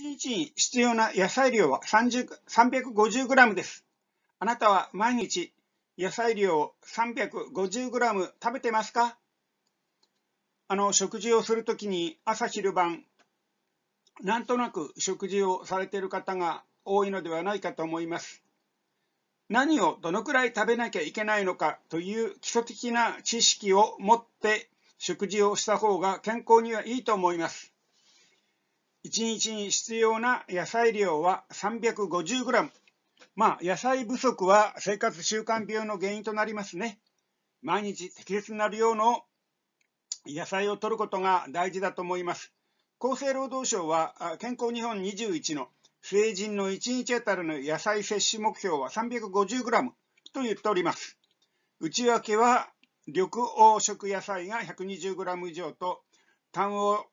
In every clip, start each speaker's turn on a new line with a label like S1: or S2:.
S1: 1日に必要な野菜量は3 5 0グラムです。あなたは毎日野菜量を 350g 食べてますかあの食事をするときに朝昼晩なんとなく食事をされている方が多いのではないかと思います。何をどのくらい食べなきゃいけないのかという基礎的な知識を持って食事をした方が健康にはいいと思います。1日に必要な野菜量は 350g。まあ、野菜不足は生活習慣病の原因となりますね。毎日適切な量の野菜を摂ることが大事だと思います。厚生労働省は健康日本21の成人の1日あたりの野菜摂取目標は 350g と言っております。内訳は緑黄色野菜が 120g 以上と単黄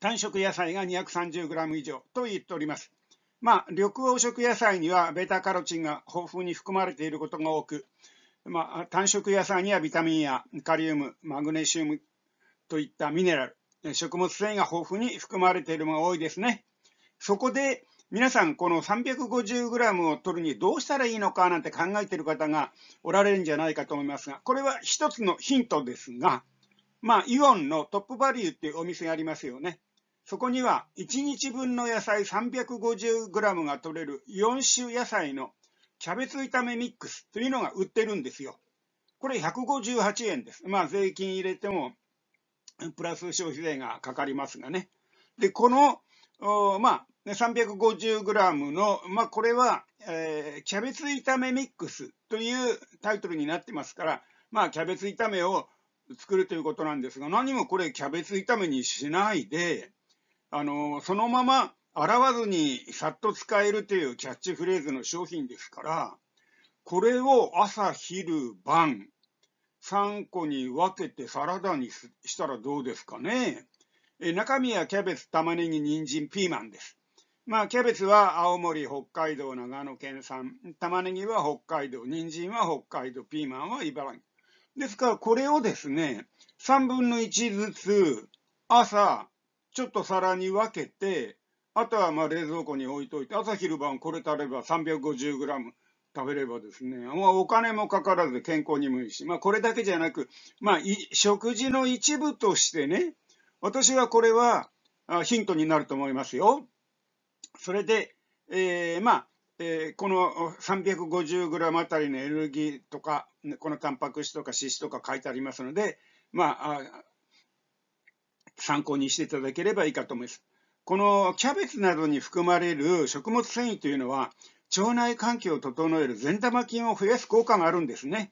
S1: 単色野菜が 230g 以上と言っております。まあ、緑黄色野菜にはベータカロチンが豊富に含まれていることが多く、まあ、単色野菜にはビタミンやカリウム、マグネシウムといったミネラル、食物繊維が豊富に含まれているのが多いですね。そこで皆さん、この 350g を取るにどうしたらいいのかなんて考えている方がおられるんじゃないかと思いますが、これは一つのヒントですが、まあ、イオンのトップバリューっていうお店がありますよね。そこには1日分の野菜 350g が取れる4種野菜のキャベツ炒めミックスというのが売ってるんですよ。これ158円です。まあ税金入れてもプラス消費税がかかりますがね。で、この、まあ、350g の、まあ、これは、えー、キャベツ炒めミックスというタイトルになってますから、まあ、キャベツ炒めを作るということなんですが、何もこれ、キャベツ炒めにしないで、あの、そのまま洗わずにさっと使えるというキャッチフレーズの商品ですから、これを朝、昼、晩、3個に分けてサラダにしたらどうですかね。え中身はキャベツ、玉ねぎ、人参、ピーマンです。まあ、キャベツは青森、北海道、長野県産。玉ねぎは北海道、人参は北海道、ピーマンは茨城。ですから、これをですね、3分の1ずつ、朝、ちょっと皿に分けて、あとはまあ冷蔵庫に置いといて、朝昼晩これ食べれば 350g 食べればですね、まあ、お金もかからず健康にもいいし、まあ、これだけじゃなく、まあ、食事の一部としてね、私はこれはヒントになると思いますよ。それで、えー、まあ、えー、この 350g あたりのエネルギーとか、このタンパク質とか脂質とか書いてありますので、まあ、参考にしていただければいいかと思います。このキャベツなどに含まれる食物繊維というのは、腸内環境を整える善玉菌を増やす効果があるんですね。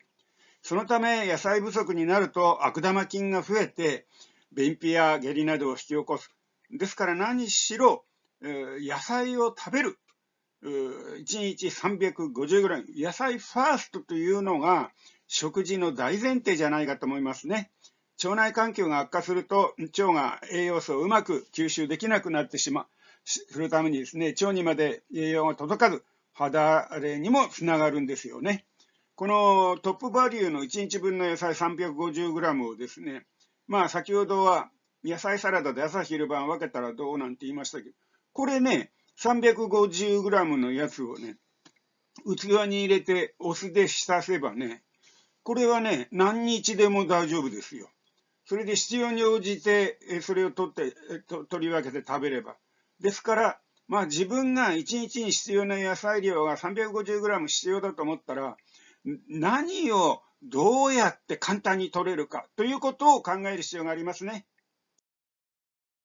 S1: そのため、野菜不足になると悪玉菌が増えて、便秘や下痢などを引き起こす。ですから何しろ、野菜を食べる。1日 350g。野菜ファーストというのが、食事の大前提じゃないかと思いますね。腸内環境が悪化すると腸が栄養素をうまく吸収できなくなってしまうするためにですね腸にまで栄養が届かず肌荒れにもつながるんですよね。このトップバリューの1日分の野菜 350g をですねまあ先ほどは野菜サラダで朝昼晩分けたらどうなんて言いましたけどこれね 350g のやつをね器に入れてお酢で浸せばねこれはね何日でも大丈夫ですよ。それで必要に応じて、それを取って、取り分けて食べれば。ですから、まあ自分が1日に必要な野菜量が 350g 必要だと思ったら、何をどうやって簡単に取れるかということを考える必要がありますね。